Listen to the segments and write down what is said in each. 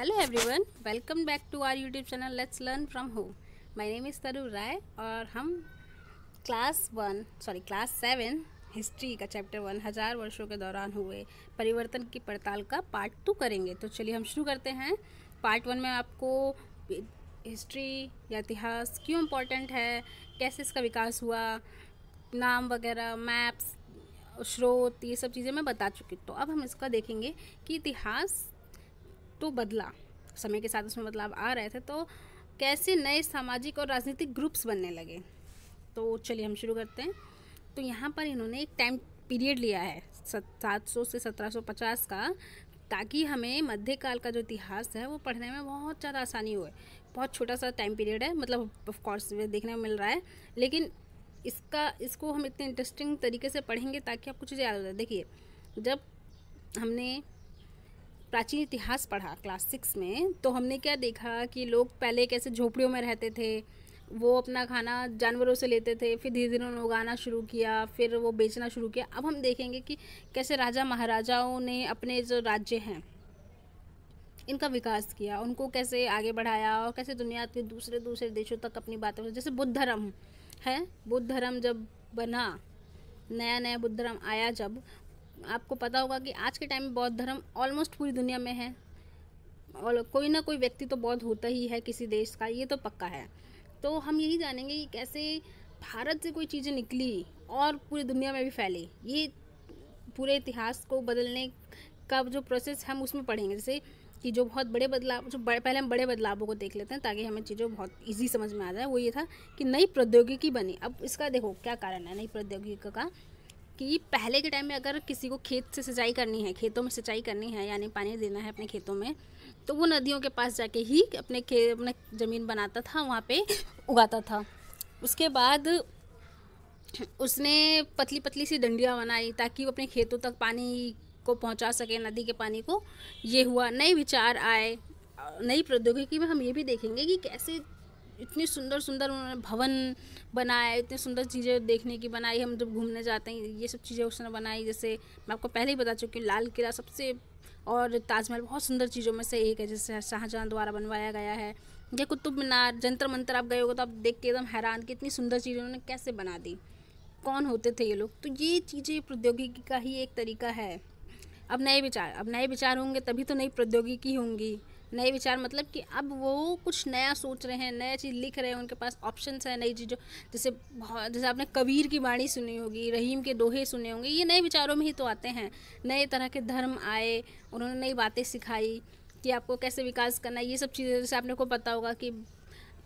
hello everyone welcome back to our YouTube channel let's learn from home my name is Taru Rai और हम class one sorry class seven history का chapter one हज़ार वर्षों के दौरान हुए परिवर्तन की पड़ताल का पार्ट टू करेंगे तो चलिए हम शुरू करते हैं पार्ट वन में आपको हिस्ट्री या इतिहास क्यों इम्पोर्टेंट है कैसे इसका विकास हुआ नाम वगैरह मैप्स स्रोत ये सब चीज़ें मैं बता चुकी तो अब हम इसका देखेंगे कि इतिहास तो बदला समय के साथ उसमें बदलाव आ रहे थे तो कैसे नए सामाजिक और राजनीतिक ग्रुप्स बनने लगे तो चलिए हम शुरू करते हैं तो यहाँ पर इन्होंने एक टाइम पीरियड लिया है सात सौ से सत्रह सौ पचास का ताकि हमें मध्यकाल का जो इतिहास है वो पढ़ने में बहुत ज़्यादा आसानी हुए बहुत छोटा सा टाइम पीरियड है मतलब ऑफकोर्स देखने में मिल रहा है लेकिन इसका इसको हम इतने इंटरेस्टिंग तरीके से पढ़ेंगे ताकि आप कुछ याद हो जाए देखिए जब हमने प्राचीन इतिहास पढ़ा क्लास सिक्स में तो हमने क्या देखा कि लोग पहले कैसे झोपड़ियों में रहते थे वो अपना खाना जानवरों से लेते थे फिर धीरे धीरे उन्होंने उगाना शुरू किया फिर वो बेचना शुरू किया अब हम देखेंगे कि कैसे राजा महाराजाओं ने अपने जो राज्य हैं इनका विकास किया उनको कैसे आगे बढ़ाया और कैसे दुनिया के दूसरे दूसरे देशों तक अपनी बातें जैसे बुद्ध धर्म है बुद्ध धर्म जब बना नया नया बुद्ध धर्म आया जब आपको पता होगा कि आज के टाइम में बौद्ध धर्म ऑलमोस्ट पूरी दुनिया में है और कोई ना कोई व्यक्ति तो बौद्ध होता ही है किसी देश का ये तो पक्का है तो हम यही जानेंगे कि कैसे भारत से कोई चीज़ें निकली और पूरी दुनिया में भी फैली ये पूरे इतिहास को बदलने का जो प्रोसेस हम उसमें पढ़ेंगे जैसे कि जो बहुत बड़े बदलाव जो बड़े पहले हम बड़े बदलावों को देख लेते हैं ताकि हमें चीज़ों बहुत इजी समझ में आ जाए वो ये था कि नई प्रौद्योगिकी बनी अब इसका देखो क्या कारण है नई प्रौद्योगिकी का कि पहले के टाइम में अगर किसी को खेत से सिंचाई करनी है खेतों में सिंचाई करनी है यानी पानी देना है अपने खेतों में तो वो नदियों के पास जाके ही अपने खे अपने ज़मीन बनाता था वहाँ पे उगाता था उसके बाद उसने पतली पतली सी डंडियाँ बनाई ताकि वो अपने खेतों तक पानी को पहुँचा सके नदी के पानी को ये हुआ नए विचार आए नई प्रौद्योगिकी में हम ये भी देखेंगे कि कैसे इतनी सुंदर सुंदर उन्होंने भवन बनाया इतनी सुंदर चीज़ें देखने की बनाई हम जब घूमने जाते हैं ये सब चीज़ें उसने बनाई जैसे मैं आपको पहले ही बता चुकी हूँ लाल किला सबसे और ताजमहल बहुत सुंदर चीज़ों में से एक है जैसे शाहजहाँ द्वारा बनवाया गया है या कुतुब मीनार जंतर मंतर आप गए हो तो आप देख के एकदम हैरान कि इतनी सुंदर चीज़ें उन्होंने कैसे बना दी कौन होते थे ये लोग तो ये चीज़ें प्रौद्योगिकी का ही एक तरीका है अब नए विचार अब नए विचार होंगे तभी तो नई प्रौद्योगिकी होंगी नए विचार मतलब कि अब वो कुछ नया सोच रहे हैं नया चीज़ लिख रहे हैं उनके पास ऑप्शंस हैं नई चीज़ों जैसे जैसे आपने कबीर की वाणी सुनी होगी रहीम के दोहे सुने होंगे ये नए विचारों में ही तो आते हैं नए तरह के धर्म आए उन्होंने नई बातें सिखाई कि आपको कैसे विकास करना है ये सब चीज़ें जैसे आपने को पता होगा कि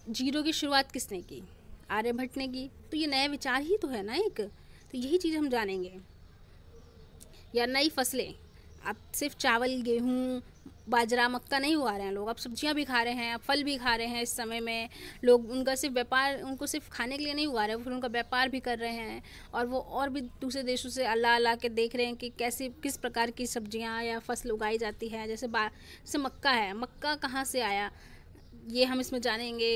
जीरो की शुरुआत किसने की आर्यभट्ट ने की तो ये नया विचार ही तो है ना एक तो यही चीज़ हम जानेंगे या नई फसलें आप सिर्फ चावल गेहूँ बाजरा मक्का नहीं उगा रहे हैं लोग अब सब्जियां भी खा रहे हैं फल भी खा रहे हैं इस समय में लोग उनका सिर्फ व्यापार उनको सिर्फ खाने के लिए नहीं उगा रहे फिर उनका व्यापार भी कर रहे हैं और वो और भी दूसरे देशों से अल्लाह अल्लाह के देख रहे हैं कि कैसे किस प्रकार की सब्जियाँ या फसल उगाई जाती है जैसे बा जैसे मक्का है मक्का कहाँ से आया ये हम इसमें जानेंगे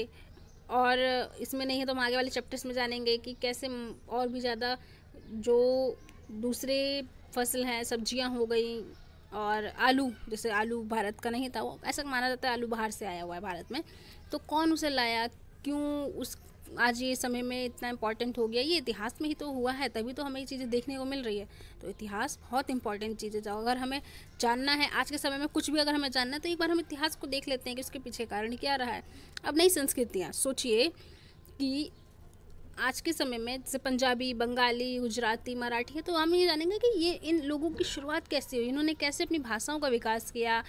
और इसमें नहीं है तो हम आगे वाले चैप्टर्स में जानेंगे कि कैसे और भी ज़्यादा जो दूसरे फसल हैं सब्जियां हो गई और आलू जैसे आलू भारत का नहीं था वो ऐसा माना जाता है आलू बाहर से आया हुआ है भारत में तो कौन उसे लाया क्यों उस आज ये समय में इतना इम्पॉर्टेंट हो गया ये इतिहास में ही तो हुआ है तभी तो हमें ये चीज़ें देखने को मिल रही है तो इतिहास बहुत इंपॉर्टेंट चीज़ है जो अगर हमें जानना है आज के समय में कुछ भी अगर हमें जानना है तो एक बार हम इतिहास को देख लेते हैं कि उसके पीछे कारण क्या रहा है अब नई संस्कृतियाँ सोचिए कि आज के समय में जैसे पंजाबी बंगाली गुजराती मराठी है तो हम ये जानेंगे कि ये इन लोगों की शुरुआत कैसे हुई इन्होंने कैसे अपनी भाषाओं का विकास किया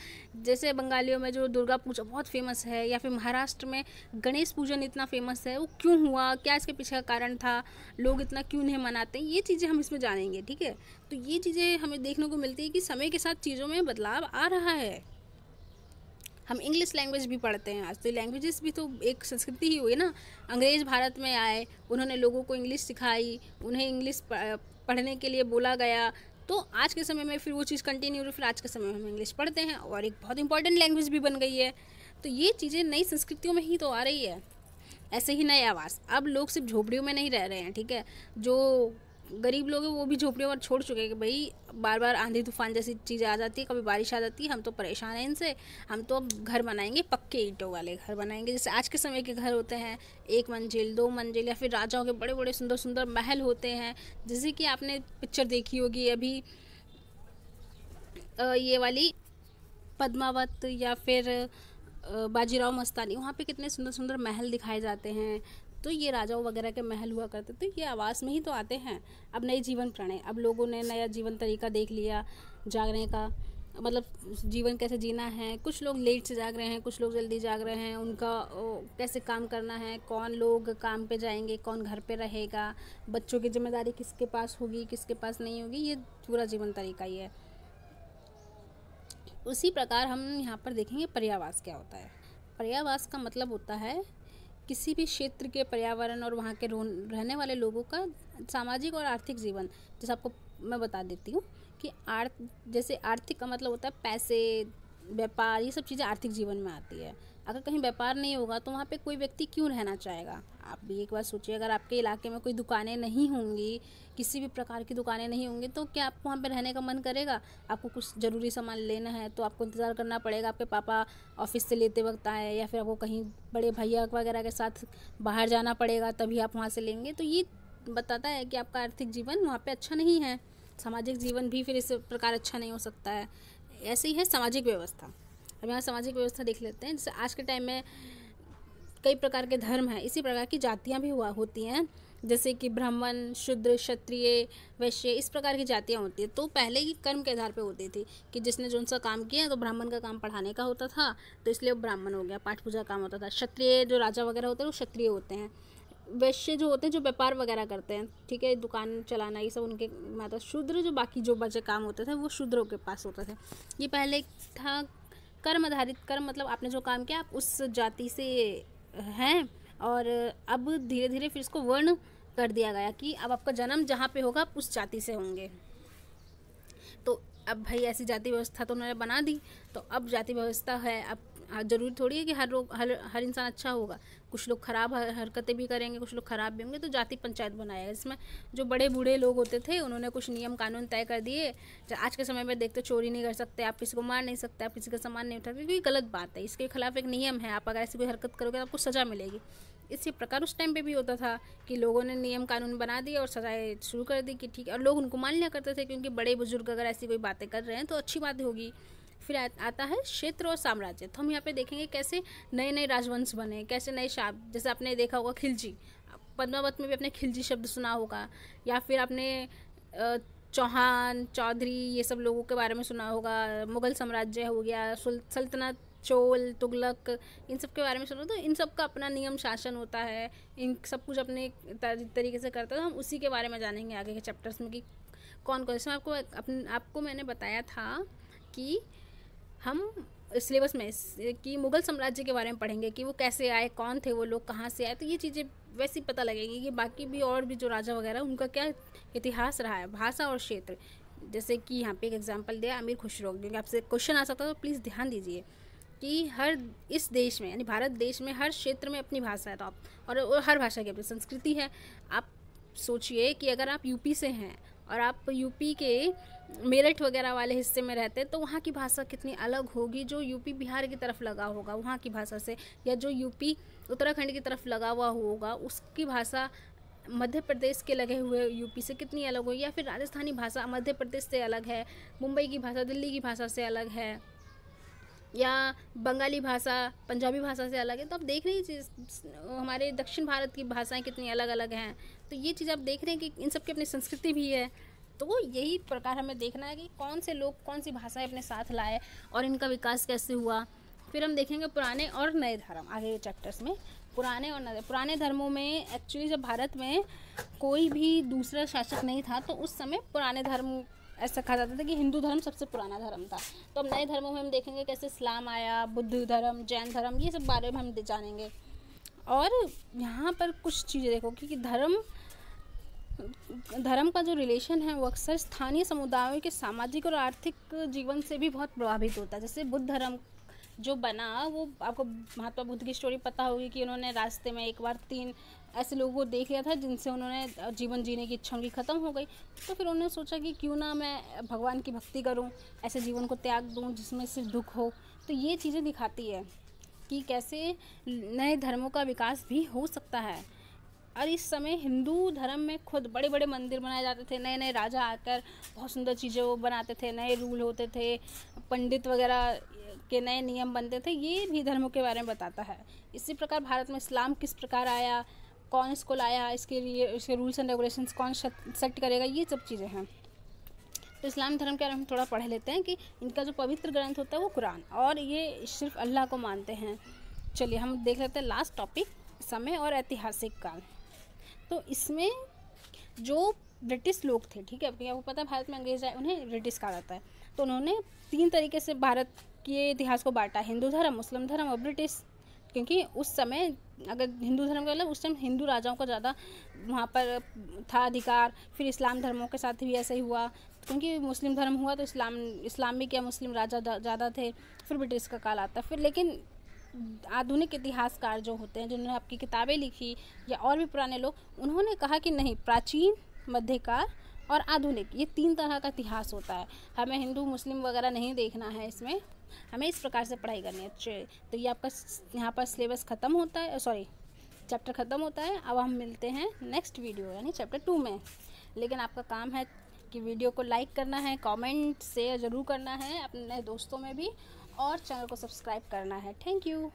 जैसे बंगालियों में जो दुर्गा पूजा बहुत फेमस है या फिर महाराष्ट्र में गणेश पूजन इतना फेमस है वो क्यों हुआ क्या इसके पीछे का कारण था लोग इतना क्यों नहीं मनाते ये चीज़ें हम इसमें जानेंगे ठीक है तो ये चीज़ें हमें देखने को मिलती है कि समय के साथ चीज़ों में बदलाव आ रहा है हम इंग्लिश लैंग्वेज भी पढ़ते हैं आज तो लैंग्वेजेस भी तो एक संस्कृति ही हुई ना अंग्रेज़ भारत में आए उन्होंने लोगों को इंग्लिश सिखाई उन्हें इंग्लिश पढ़ने के लिए बोला गया तो आज के समय में फिर वो चीज़ कंटिन्यू हो फिर आज के समय में हम इंग्लिश पढ़ते हैं और एक बहुत इंपॉर्टेंट लैंग्वेज भी बन गई है तो ये चीज़ें नई संस्कृतियों में ही तो आ रही है ऐसे ही नए आवास अब लोग सिर्फ झोपड़ियों में नहीं रह रहे हैं ठीक है जो गरीब लोग हैं वो भी झोपड़ियों पर छोड़ चुके हैं कि भाई बार बार आंधी तूफान जैसी चीज़ें आ जाती है कभी बारिश आ जाती है हम तो परेशान हैं इनसे हम तो अब घर बनाएंगे पक्के ईंटों वाले घर बनाएंगे जैसे आज के समय के घर होते हैं एक मंजिल दो मंजिल या फिर राजाओं के बड़े बड़े सुंदर सुंदर महल होते हैं जैसे कि आपने पिक्चर देखी होगी अभी ये वाली पद्मावत या फिर बाजीराव मस्तानी वहाँ पे कितने सुंदर सुंदर महल दिखाए जाते हैं तो ये राजाओं वगैरह के महल हुआ करते तो ये आवास में ही तो आते हैं अब नए जीवन प्रणय अब लोगों ने नया जीवन तरीका देख लिया जागने का मतलब जीवन कैसे जीना है कुछ लोग लेट से जाग रहे हैं कुछ लोग जल्दी जाग रहे हैं उनका कैसे काम करना है कौन लोग काम पे जाएंगे कौन घर पे रहेगा बच्चों की जिम्मेदारी किसके पास होगी किसके पास नहीं होगी ये पूरा जीवन तरीका ही है उसी प्रकार हम यहाँ पर देखेंगे पर्यावास क्या होता है पर्यावास का मतलब होता है किसी भी क्षेत्र के पर्यावरण और वहाँ के रहने वाले लोगों का सामाजिक और आर्थिक जीवन जैसे आपको मैं बता देती हूँ कि आर्थ जैसे आर्थिक का मतलब होता है पैसे व्यापार ये सब चीज़ें आर्थिक जीवन में आती है अगर कहीं व्यापार नहीं होगा तो वहाँ पे कोई व्यक्ति क्यों रहना चाहेगा आप भी एक बार सोचिए अगर आपके इलाके में कोई दुकानें नहीं होंगी किसी भी प्रकार की दुकानें नहीं होंगी तो क्या आपको वहाँ पर रहने का मन करेगा आपको कुछ ज़रूरी सामान लेना है तो आपको इंतज़ार करना पड़ेगा आपके पापा ऑफिस से लेते वक्त आए या फिर आपको कहीं बड़े भैया वगैरह के साथ बाहर जाना पड़ेगा तभी आप वहाँ से लेंगे तो ये बताता है कि आपका आर्थिक जीवन वहाँ पर अच्छा नहीं है सामाजिक जीवन भी फिर इस प्रकार अच्छा नहीं हो सकता है ऐसे ही है सामाजिक व्यवस्था हम यहाँ सामाजिक व्यवस्था देख लेते हैं जैसे आज के टाइम में कई प्रकार के धर्म हैं इसी प्रकार की जातियाँ भी हुआ होती हैं जैसे कि ब्राह्मण शूद्र क्षत्रिय वैश्य इस प्रकार की जातियाँ होती हैं तो पहले ही कर्म के आधार पर होती थी कि जिसने जो उनका काम किया तो ब्राह्मण का काम पढ़ाने का होता था तो इसलिए वो ब्राह्मण हो गया पाठ पूजा काम होता था क्षत्रिय जो राजा वगैरह होते हैं वो क्षत्रिय होते हैं वैश्य जो होते हैं जो व्यापार वगैरह करते हैं ठीक है दुकान चलाना ये सब उनके मतलब शूद्र जो बाकी जो बचे काम होते थे वो शूद्रों के पास होते थे ये पहले था कर्म आधारित कर्म मतलब आपने जो काम किया आप उस जाति से हैं और अब धीरे धीरे फिर इसको वर्ण कर दिया गया कि अब आपका जन्म जहाँ पे होगा आप उस जाति से होंगे तो अब भाई ऐसी जाति व्यवस्था तो उन्होंने बना दी तो अब जाति व्यवस्था है अब हाँ, जरूरी थोड़ी है कि हर लोग हर हर इंसान अच्छा होगा कुछ लोग ख़राब हरकतें भी करेंगे कुछ लोग ख़राब भी होंगे तो जाति पंचायत बनाया इसमें जो बड़े बूढ़े लोग होते थे उन्होंने कुछ नियम कानून तय कर दिए आज के समय में देखते तो चोरी नहीं कर सकते आप किसी को मार नहीं सकते आप किसी का सामान नहीं उठा सकते क्योंकि गलत बात है इसके खिलाफ एक नियम है आप अगर ऐसी कोई हरकत करोगे तो आपको सज़ा मिलेगी इसी प्रकार उस टाइम पे भी होता था कि लोगों ने नियम कानून बना दिए और सजाएं शुरू कर दी कि ठीक है और लोग उनको मान लिया करते थे क्योंकि बड़े बुजुर्ग अगर ऐसी कोई बातें कर रहे हैं तो अच्छी बात होगी फिर आता है क्षेत्र और साम्राज्य तो हम यहाँ पे देखेंगे कैसे नए नए राजवंश बने कैसे नए शाप जैसे आपने देखा होगा खिलजी पद्मावत में भी आपने खिलजी शब्द सुना होगा या फिर आपने चौहान चौधरी ये सब लोगों के बारे में सुना होगा मुगल साम्राज्य हो गया सल्तनत चोल तुगलक इन सब के बारे में सुनो तो इन सब का अपना नियम शासन होता है इन सब कुछ अपने तरीके से करता है तो हम उसी के बारे में जानेंगे आगे के चैप्टर्स में कि कौन कौन इसमें आपको अपन आपको मैंने बताया था कि हम सिलेबस में कि मुगल साम्राज्य के बारे में पढ़ेंगे कि वो कैसे आए कौन थे वो लोग कहाँ से आए तो ये चीज़ें वैसे ही पता लगेगी कि बाकी भी और भी जो राजा वगैरह उनका क्या इतिहास रहा है भाषा और क्षेत्र जैसे कि यहाँ पे एक एग्जांपल दिया अमीर खुशरो क्योंकि आपसे क्वेश्चन आ सकता है तो प्लीज़ ध्यान दीजिए कि हर इस देश में यानी भारत देश में हर क्षेत्र में अपनी भाषा है तो आप और हर भाषा की अपनी संस्कृति है आप सोचिए कि अगर आप यूपी से हैं और आप यूपी के मेरठ वगैरह वाले हिस्से में रहते हैं तो वहाँ की भाषा कितनी अलग होगी जो यूपी बिहार की तरफ लगा होगा वहाँ की भाषा से या जो यूपी उत्तराखंड की तरफ लगा हुआ होगा उसकी भाषा मध्य प्रदेश के लगे हुए यूपी से कितनी अलग होगी या फिर राजस्थानी भाषा मध्य प्रदेश से अलग है मुंबई की भाषा दिल्ली की भाषा से अलग है या बंगाली भाषा पंजाबी भाषा से अलग है तो आप देख रहे हैं चीज़ हमारे दक्षिण भारत की भाषाएं कितनी अलग अलग हैं तो ये चीज़ आप देख रहे हैं कि इन सब की अपनी संस्कृति भी है तो यही प्रकार हमें देखना है कि कौन से लोग कौन सी भाषाएं अपने साथ लाए और इनका विकास कैसे हुआ फिर हम देखेंगे पुराने और नए धर्म आगे चैप्टर्स में पुराने और नए पुराने धर्मों में एक्चुअली जब भारत में कोई भी दूसरा शासक नहीं था तो उस समय पुराने धर्म ऐसा कहा जाता था कि हिंदू धर्म सबसे पुराना धर्म था तो अब नए धर्मों में हम देखेंगे कैसे इस्लाम आया बुद्ध धर्म जैन धर्म ये सब बारे में हम जानेंगे और यहाँ पर कुछ चीज़ें देखो क्योंकि धर्म धर्म का जो रिलेशन है वो अक्सर स्थानीय समुदायों के सामाजिक और आर्थिक जीवन से भी बहुत प्रभावित होता है जैसे बुद्ध धर्म जो बना वो आपको महात्मा बुद्ध की स्टोरी पता होगी कि उन्होंने रास्ते में एक बार तीन ऐसे लोगों को देख लिया था जिनसे उन्होंने जीवन जीने की इच्छा उनकी ख़त्म हो गई तो फिर उन्होंने सोचा कि क्यों ना मैं भगवान की भक्ति करूं ऐसे जीवन को त्याग दूं जिसमें सिर्फ दुख हो तो ये चीज़ें दिखाती है कि कैसे नए धर्मों का विकास भी हो सकता है और इस समय हिंदू धर्म में खुद बड़े बड़े मंदिर बनाए जाते थे नए नए राजा आकर बहुत सुंदर चीज़ें वो बनाते थे नए रूल होते थे पंडित वगैरह के नए नियम बनते थे ये भी धर्मों के बारे में बताता है इसी प्रकार भारत में इस्लाम किस प्रकार आया कौन इसको लाया इसके लिए इसके रूल्स एंड रेगुलेशंस कौन सेट करेगा ये सब चीज़ें हैं तो इस्लाम धर्म के बारे में थोड़ा पढ़ लेते हैं कि इनका जो पवित्र ग्रंथ होता है वो कुरान और ये सिर्फ अल्लाह को मानते हैं चलिए हम देख लेते हैं लास्ट टॉपिक समय और ऐतिहासिक काल तो इसमें जो ब्रिटिश लोग थे ठीक है आपको पता है भारत में अंग्रेज आए उन्हें ब्रिटिश कहा जाता है तो उन्होंने तीन तरीके से भारत ये इतिहास को बांटा हिंदू धर्म मुस्लिम धर्म और ब्रिटिश क्योंकि उस समय अगर हिंदू धर्म का मतलब उस टाइम हिंदू राजाओं का ज़्यादा वहाँ पर था अधिकार फिर इस्लाम धर्मों के साथ भी ऐसा ही हुआ क्योंकि मुस्लिम धर्म हुआ तो इस्लाम इस्लामिक या मुस्लिम राजा ज़्यादा थे फिर ब्रिटिश का काल आता फिर लेकिन आधुनिक इतिहासकार जो होते हैं जिन्होंने आपकी किताबें लिखी या और भी पुराने लोग उन्होंने कहा कि नहीं प्राचीन मध्यकाल और आधुनिक ये तीन तरह का इतिहास होता है हमें हिंदू मुस्लिम वगैरह नहीं देखना है इसमें हमें इस प्रकार से पढ़ाई करनी है अच्छे तो ये आपका यहाँ पर सिलेबस ख़त्म होता है सॉरी चैप्टर ख़त्म होता है अब हम मिलते हैं नेक्स्ट वीडियो यानी चैप्टर टू में लेकिन आपका काम है कि वीडियो को लाइक करना है कमेंट शेयर ज़रूर करना है अपने दोस्तों में भी और चैनल को सब्सक्राइब करना है थैंक यू